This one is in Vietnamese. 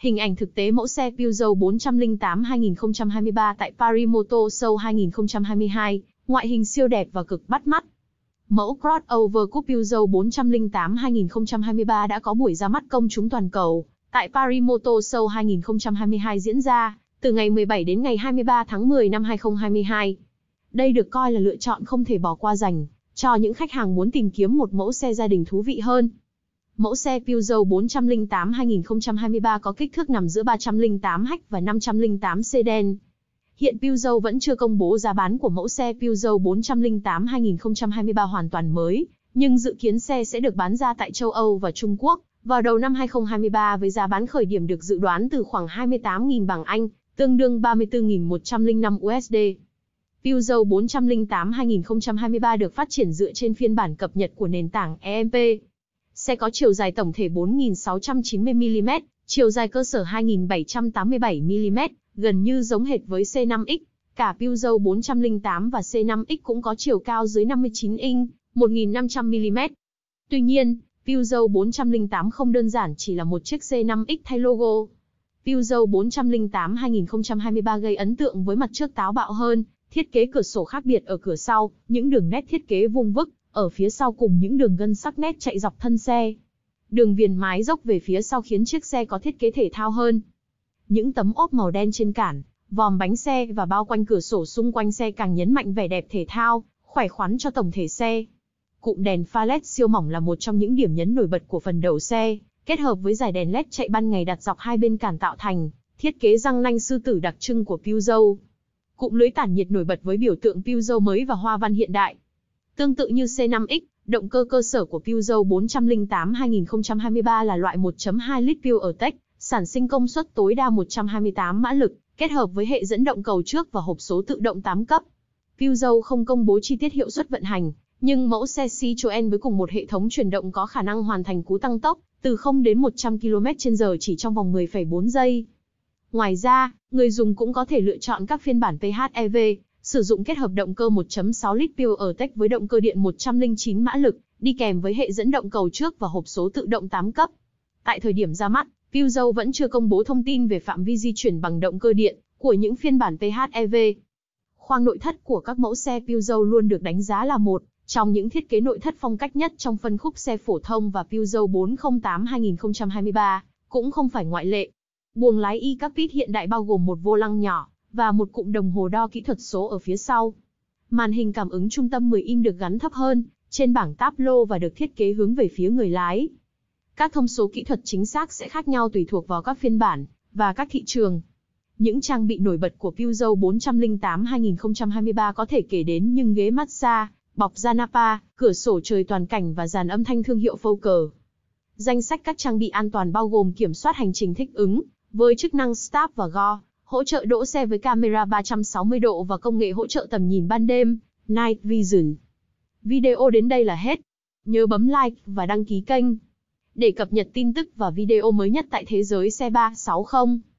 Hình ảnh thực tế mẫu xe Peugeot 408 2023 tại Paris Motor Show 2022, ngoại hình siêu đẹp và cực bắt mắt. Mẫu crossover Coupe Peugeot 408 2023 đã có buổi ra mắt công chúng toàn cầu tại Paris Motor Show 2022 diễn ra từ ngày 17 đến ngày 23 tháng 10 năm 2022. Đây được coi là lựa chọn không thể bỏ qua dành cho những khách hàng muốn tìm kiếm một mẫu xe gia đình thú vị hơn. Mẫu xe Peugeot 408 2023 có kích thước nằm giữa 308 hách và 508 sedan. Hiện Peugeot vẫn chưa công bố giá bán của mẫu xe Peugeot 408 2023 hoàn toàn mới, nhưng dự kiến xe sẽ được bán ra tại châu Âu và Trung Quốc vào đầu năm 2023 với giá bán khởi điểm được dự đoán từ khoảng 28.000 bảng Anh, tương đương 34.105 USD. Peugeot 408 2023 được phát triển dựa trên phiên bản cập nhật của nền tảng EMP, Xe có chiều dài tổng thể 4.690mm, chiều dài cơ sở 2.787mm, gần như giống hệt với C5X. Cả Peugeot 408 và C5X cũng có chiều cao dưới 59 inch, 1.500mm. Tuy nhiên, Peugeot 408 không đơn giản chỉ là một chiếc C5X thay logo. Peugeot 408 2023 gây ấn tượng với mặt trước táo bạo hơn, thiết kế cửa sổ khác biệt ở cửa sau, những đường nét thiết kế vuông vức, ở phía sau cùng những đường gân sắc nét chạy dọc thân xe. Đường viền mái dốc về phía sau khiến chiếc xe có thiết kế thể thao hơn. Những tấm ốp màu đen trên cản, vòm bánh xe và bao quanh cửa sổ xung quanh xe càng nhấn mạnh vẻ đẹp thể thao, khỏe khoắn cho tổng thể xe. Cụm đèn pha LED siêu mỏng là một trong những điểm nhấn nổi bật của phần đầu xe, kết hợp với dải đèn LED chạy ban ngày đặt dọc hai bên cản tạo thành, thiết kế răng nanh sư tử đặc trưng của Peugeot. Cụm lưới tản nhiệt nổi bật với biểu tượng Peugeot mới và hoa văn hiện đại. Tương tự như C5X, động cơ cơ sở của Peugeot 408 2023 là loại 1.2 lít PureTech, sản sinh công suất tối đa 128 mã lực, kết hợp với hệ dẫn động cầu trước và hộp số tự động 8 cấp. Peugeot không công bố chi tiết hiệu suất vận hành, nhưng mẫu xe Citroen với cùng một hệ thống chuyển động có khả năng hoàn thành cú tăng tốc từ 0 đến 100 km/h chỉ trong vòng 10,4 giây. Ngoài ra, người dùng cũng có thể lựa chọn các phiên bản PHEV, Sử dụng kết hợp động cơ 1.6 lít PureTech với động cơ điện 109 mã lực, đi kèm với hệ dẫn động cầu trước và hộp số tự động 8 cấp. Tại thời điểm ra mắt, Peugeot vẫn chưa công bố thông tin về phạm vi di chuyển bằng động cơ điện của những phiên bản PHEV. Khoang nội thất của các mẫu xe Peugeot luôn được đánh giá là một trong những thiết kế nội thất phong cách nhất trong phân khúc xe phổ thông và Peugeot 408 2023 cũng không phải ngoại lệ. Buồng lái e-cockpit hiện đại bao gồm một vô lăng nhỏ, và một cụm đồng hồ đo kỹ thuật số ở phía sau. Màn hình cảm ứng trung tâm 10 inch được gắn thấp hơn, trên bảng táp-lô và được thiết kế hướng về phía người lái. Các thông số kỹ thuật chính xác sẽ khác nhau tùy thuộc vào các phiên bản và các thị trường. Những trang bị nổi bật của Peugeot 408 2023 có thể kể đến như ghế massage, bọc da Napa, cửa sổ trời toàn cảnh và dàn âm thanh thương hiệu Foker. Danh sách các trang bị an toàn bao gồm kiểm soát hành trình thích ứng với chức năng Start và Go, hỗ trợ đỗ xe với camera 360 độ và công nghệ hỗ trợ tầm nhìn ban đêm, Night Vision. Video đến đây là hết. Nhớ bấm like và đăng ký kênh để cập nhật tin tức và video mới nhất tại thế giới xe 360.